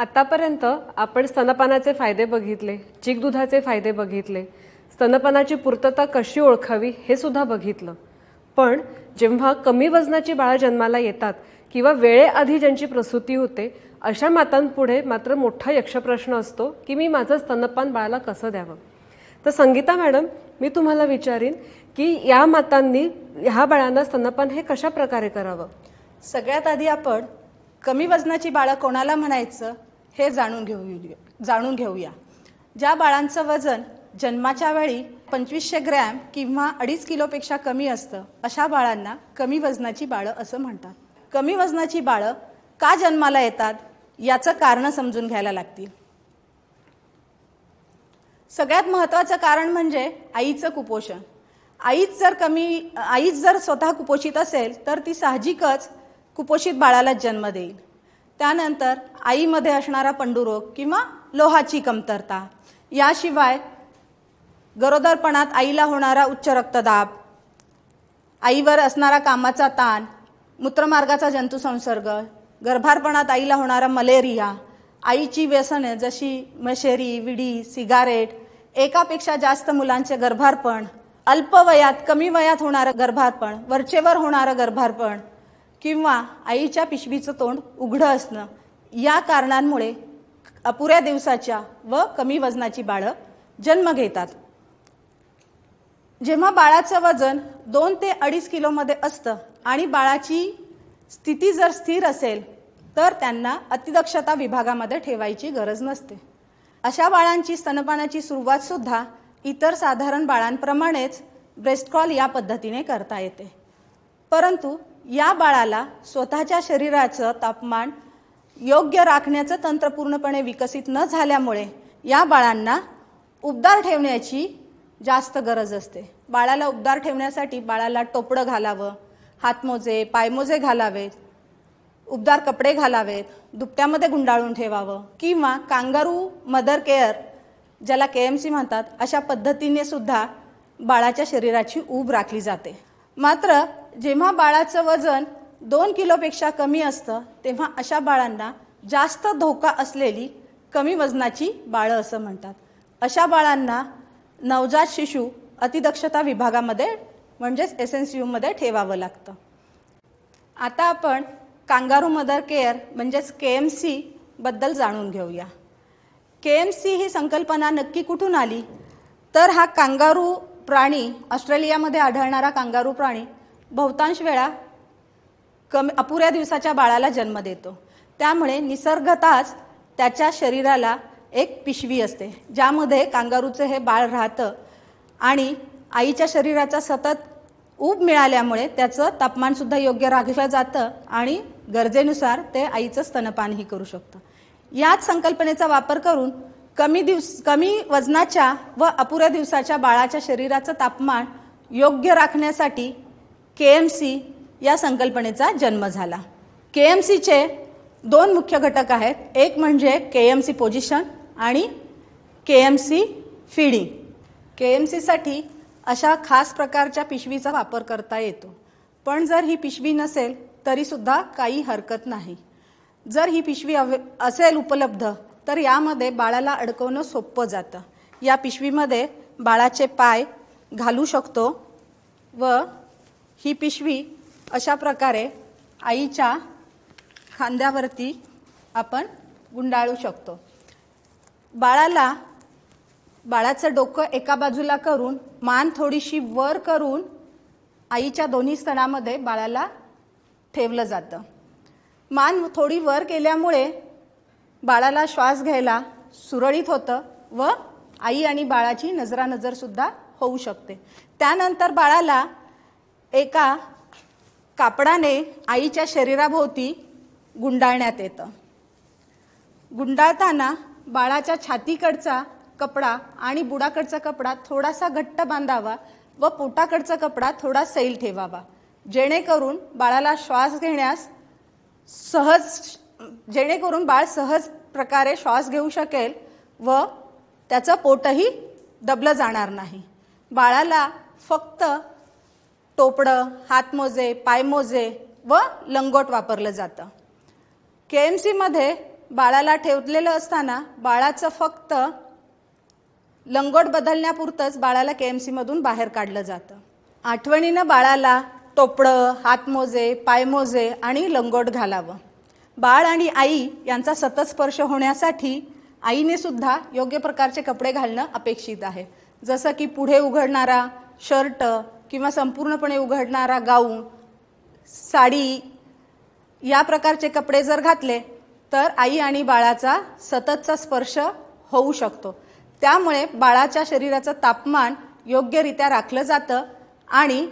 आतापर्यंत आपण स्तनपानाचे फायदे बघितले चिक दुधाचे फायदे बघितले स्तनपानाची पूर्तता कशी ओळखावी हे सुद्धा बघितलं पण जेव्हा कमी वजनाची बाळं जन्माला येतात किंवा वेळेआधी ज्यांची प्रसूती होते अशा मातांपुढे मात्र मोठा यक्षप्रश्न असतो की मी माझं स्तनपान बाळाला कसं द्यावं तर संगीता मॅडम मी तुम्हाला विचारीन की या मातांनी ह्या बाळांना स्तनपान हे कशा प्रकारे करावं सगळ्यात आधी आपण कमी वजनाची बाळं कोणाला म्हणायचं हे जाणून घेऊ जाणून घेऊया ज्या बाळांचं वजन जन्माच्या वेळी पंचवीसशे ग्रॅम किंवा अडीच किलोपेक्षा कमी असतं अशा बाळांना कमी वजनाची बाळं असं म्हणतात कमी वजनाची बाळं का जन्माला येतात याचं कारण समजून घ्यायला लागतील सगळ्यात महत्त्वाचं कारण म्हणजे आईचं कुपोषण आईच जर कमी आईच जर स्वतः कुपोषित असेल तर ती साहजिकच कुपोषित बाळाला जन्म देईल त्यानंतर आईमध्ये असणारा पंडुरोग किंवा लोहाची कमतरता याशिवाय गरोदरपणात आईला होणारा उच्च रक्तदाब आईवर असणारा कामाचा ताण मूत्रमार्गाचा जंतुसंसर्ग गर्भारपणात आईला होणारा मलेरिया आईची व्यसने जशी मशेरी विडी सिगारेट एकापेक्षा जास्त मुलांचे गर्भारपण अल्पवयात कमी वयात होणारं गर्भारपण वरचेवर होणारं गर्भारपण किंवा आईच्या पिशवीचं तोंड उघडं असणं या कारणांमुळे अपुऱ्या दिवसाच्या व कमी वजनाची बाळं जन्म घेतात जेव्हा बाळाचं वजन दोन ते अडीच किलोमध्ये असतं आणि बाळाची स्थिती जर स्थिर असेल तर त्यांना अतिदक्षता विभागामध्ये ठेवायची गरज नसते अशा बाळांची स्तनपानाची सुरुवातसुद्धा इतर साधारण बाळांप्रमाणेच कॉल या पद्धतीने करता येते परंतु या बाळाला स्वतःच्या शरीराचं तापमान योग्य राखण्याचं तंत्र पूर्णपणे विकसित न झाल्यामुळे या बाळांना उबदार ठेवण्याची जास्त गरज असते बाळाला उबदार ठेवण्यासाठी बाळाला टोपडं घालावं हातमोजे पायमोजे घालावेत उबदार कपडे घालावेत दुपट्यामध्ये गुंडाळून ठेवावं किंवा कांगारू मदर केअर ज्याला के एम सी म्हणतात अशा पद्धतीने सुद्धा बाळाच्या शरीराची ऊब राखली जाते मात्र जेव्हा बाळाचं वजन दोन किलोपेक्षा कमी असतं तेव्हा अशा बाळांना जास्त धोका असलेली कमी वजनाची बाळं असं म्हणतात अशा बाळांना नवजात शिशू अतिदक्षता विभागामध्ये म्हणजेच एस एन सी यूमध्ये ठेवावं लागतं आता आपण कांगारू मदर केअर म्हणजेच के एम सीबद्दल जाणून घेऊया के एम सी ही संकल्पना नक्की कुठून आली तर हा कांगारू प्राणी ऑस्ट्रेलियामध्ये आढळणारा कांगारू प्राणी बहुतांश वेळा कमी अपुऱ्या दिवसाच्या बाळाला जन्म देतो त्यामुळे निसर्गताच त्याच्या शरीराला एक पिशवी असते ज्यामध्ये कांगारूचं हे बाळ राहतं आणि आईच्या शरीराचा सतत ऊब मिळाल्यामुळे त्याचं तापमानसुद्धा योग्य राखलं जातं आणि गरजेनुसार ते आईचं स्तनपानही करू शकतं याच संकल्पनेचा वापर करून कमी दिवस कमी वजनाच्या व अपुऱ्या दिवसाच्या बाळाच्या शरीराचं तापमान योग्य राखण्यासाठी के एम सी या संकल्पनेचा जन्म झाला के एम सीचे दोन मुख्य घटक आहेत एक म्हणजे के एम सी पोझिशन आणि K M C feeding K M सीसाठी अशा खास प्रकारच्या पिशवीचा वापर करता येतो पण जर ही पिशवी नसेल तरीसुद्धा काही हरकत नाही जर ही पिशवी अवे असेल उपलब्ध तर यामध्ये बाळाला अडकवणं सोपं जातं या पिशवीमध्ये बाळाचे पाय घालू शकतो व ही पिशवी अशा प्रकारे आईच्या खांद्यावरती आपण गुंडाळू शकतो बाळाला बाळाचं डोकं एका बाजूला करून मान थोडीशी वर करून आईच्या दोन्ही स्तनामध्ये बाळाला ठेवलं जातं मान थोडी वर केल्यामुळे बाळाला श्वास घ्यायला सुरळीत होतं व आई आणि बाळाची नजरानजरसुद्धा होऊ शकते त्यानंतर बाळाला एका कापडाने आईच्या शरीराभोवती गुंडाळण्यात येतं गुंडाळताना बाळाच्या छातीकडचा कपडा आणि बुडाकडचा कपडा थोडासा घट्ट बांधावा व पोटाकडचा कपडा थोडा सैल ठेवावा जेणेकरून बाळाला श्वास घेण्यास सहज जेणेकरून बाळ सहज प्रकारे श्वास घेऊ शकेल व त्याचं पोटही दबलं जाणार नाही बाळाला फक्त तोपडं हातमोजे पायमोजे व लंगोट वापरलं जातं के एम सीमध्ये बाळाला ठेवलेलं असताना बाळाचं फक्त लंगोट बदलण्यापुरतंच बाळाला के एम सीमधून बाहेर काढलं जातं आठवणीनं बाळाला टोपडं हातमोजे पायमोजे आणि लंगोट घालावं बाळ आणि आई यांचा सतत स्पर्श होण्यासाठी आईने सुद्धा योग्य प्रकारचे कपडे घालणं अपेक्षित आहे जसं की पुढे उघडणारा शर्ट किंवा संपूर्णपणे उघडणारा गाऊन साडी या प्रकारचे कपडे जर घातले तर आई आणि बाळाचा सततचा स्पर्श होऊ शकतो त्यामुळे बाळाच्या शरीराचं तापमान योग्यरित्या राखलं जातं आणि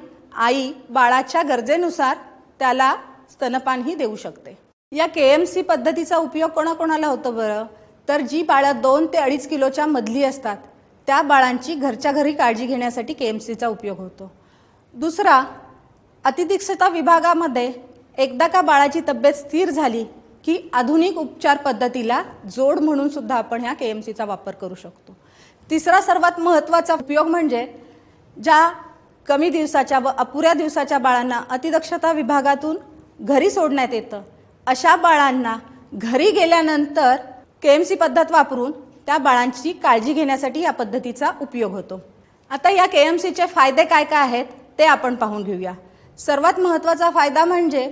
आई बाळाच्या गरजेनुसार त्याला स्तनपानही देऊ शकते या के एम सी पद्धतीचा उपयोग कोणाकोणाला होतो बरं तर जी बाळं दोन ते अडीच किलोच्या मधली असतात त्या बाळांची घरच्या घरी काळजी घेण्यासाठी के एम सीचा उपयोग होतो दुसरा अतिदक्षता विभागामध्ये एकदा का बाळाची तब्येत स्थिर झाली की आधुनिक उपचार पद्धतीला जोड म्हणून सुद्धा आपण ह्या के एम सीचा वापर करू शकतो तिसरा सर्वात महत्त्वाचा उपयोग म्हणजे ज्या कमी दिवसाच्या व अपुऱ्या दिवसाच्या बाळांना अतिदक्षता विभागातून घरी सोडण्यात येतं अशा बाळांना घरी गेल्यानंतर के एम सी पद्धत वापरून त्या बाळांची काळजी घेण्यासाठी या पद्धतीचा उपयोग होतो आता या के एम सीचे फायदे काय काय आहेत ते आपण पाहून घेऊया सर्वात महत्त्वाचा फायदा म्हणजे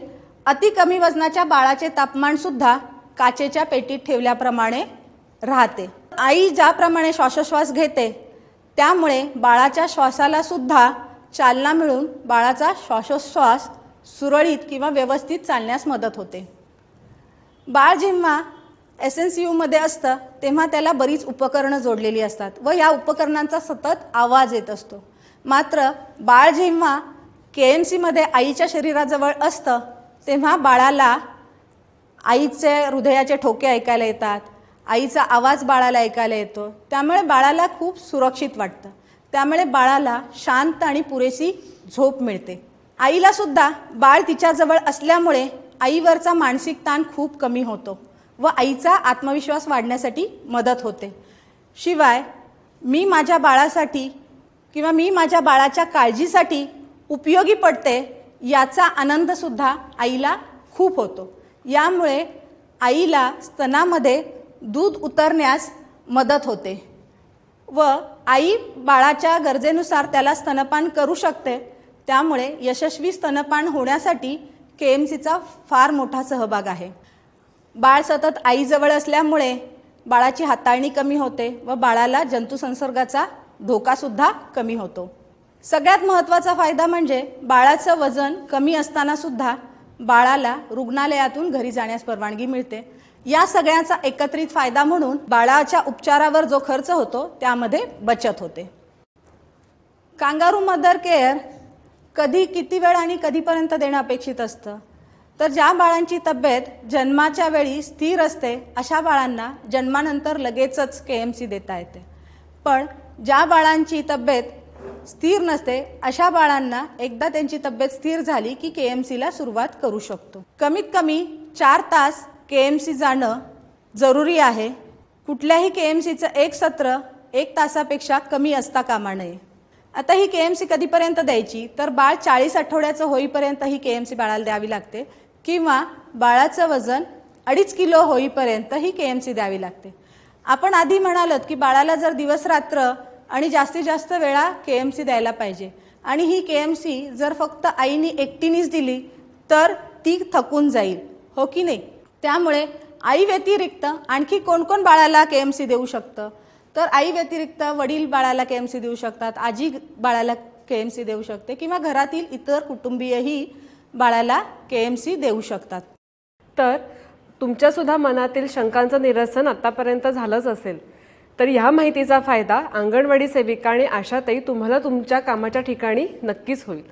अति कमी वजनाच्या बाळाचे तापमानसुद्धा काचेच्या पेटीत ठेवल्याप्रमाणे राहते आई ज्याप्रमाणे श्वासोश्वास घेते त्यामुळे बाळाच्या श्वासालासुद्धा चालना मिळून बाळाचा श्वासोश्वास सुरळीत किंवा व्यवस्थित चालण्यास मदत होते बाळ जेव्हा एस एन सी यूमध्ये असतं तेव्हा त्याला बरीच उपकरणं जोडलेली असतात व या उपकरणांचा सतत आवाज येत असतो मात्र बाळ जेव्हा के एम सीमध्ये आईच्या शरीराजवळ असतं तेव्हा बाळाला आईचे हृदयाचे ठोके ऐकायला येतात आईचा आवाज बाळाला ऐकायला येतो त्यामुळे बाळाला खूप सुरक्षित वाटतं त्यामुळे बाळाला शांत आणि पुरेशी झोप मिळते आईलासुद्धा बाळ तिच्याजवळ असल्यामुळे आईवरचा मानसिक ताण खूप कमी होतो व आईचा आत्मविश्वास वाढण्यासाठी मदत होते शिवाय मी माझ्या बाळासाठी किंवा मी माझ्या बाळाच्या काळजीसाठी उपयोगी पडते याचा आनंदसुद्धा आईला खूप होतो यामुळे आईला स्तनामध्ये दूध उतरण्यास मदत होते व आई बाळाच्या गरजेनुसार त्याला स्तनपान करू शकते त्यामुळे यशस्वी स्तनपान होण्यासाठी के एम सीचा फार मोठा सहभाग आहे बाळ सतत आईजवळ असल्यामुळे बाळाची हाताळणी कमी होते व बाळाला जंतुसंसर्गाचा धोकासुद्धा कमी होतो सगळ्यात महत्त्वाचा फायदा म्हणजे बाळाचं वजन कमी असतानासुद्धा बाळाला रुग्णालयातून घरी जाण्यास परवानगी मिळते या सगळ्याचा एकत्रित फायदा म्हणून बाळाच्या उपचारावर जो खर्च होतो त्यामध्ये बचत होते कांगारू मदर केअर कधी किती वेळ आणि कधीपर्यंत देणं अपेक्षित असतं तर ज्या बाळांची तब्येत जन्माच्या वेळी स्थिर असते अशा बाळांना जन्मानंतर लगेचच के एम सी देता येते पण ज्या बाळांची तब्येत स्थिर नसते अशा बाळांना एकदा त्यांची तब्येत स्थिर झाली की के एम सीला सुरुवात करू शकतो कमीत कमी चार तास के एम सी जाणं जरुरी आहे कुठल्याही के एम सीचं एक सत्र एक तासापेक्षा कमी असता कामा नये आता ही के एम सी कधीपर्यंत द्यायची तर बाळ चाळीस आठवड्याचं होईपर्यंत ही के एम सी बाळाला द्यावी लागते किंवा बाळाचं वजन अडीच किलो होईपर्यंत ही के एम सी द्यावी लागते आपण आधी म्हणालोत की बाळाला जर दिवस रात्र आणि जास्तीत जास्त वेळा के एम सी द्यायला पाहिजे आणि ही के एम सी जर फक्त आईने एकटीनेच दिली तर ती थकून जाईल हो की नाही त्यामुळे आई व्यतिरिक्त आणखी कोणकोण बाळाला के एम सी देऊ शकतं तर आई व्यतिरिक्त वडील बाळाला के एम सी देऊ शकतात आजी बाळाला के एम सी देऊ शकते किंवा घरातील इतर कुटुंबीयही बाळाला के एम सी देऊ शकतात तर तुमच्यासुद्धा मनातील शंकांचं निरसन आतापर्यंत झालंच असेल तर ह्या माहितीचा फायदा अंगणवाडी सेविका आणि आशाताई तुम्हाला तुमच्या कामाच्या ठिकाणी नक्कीच होईल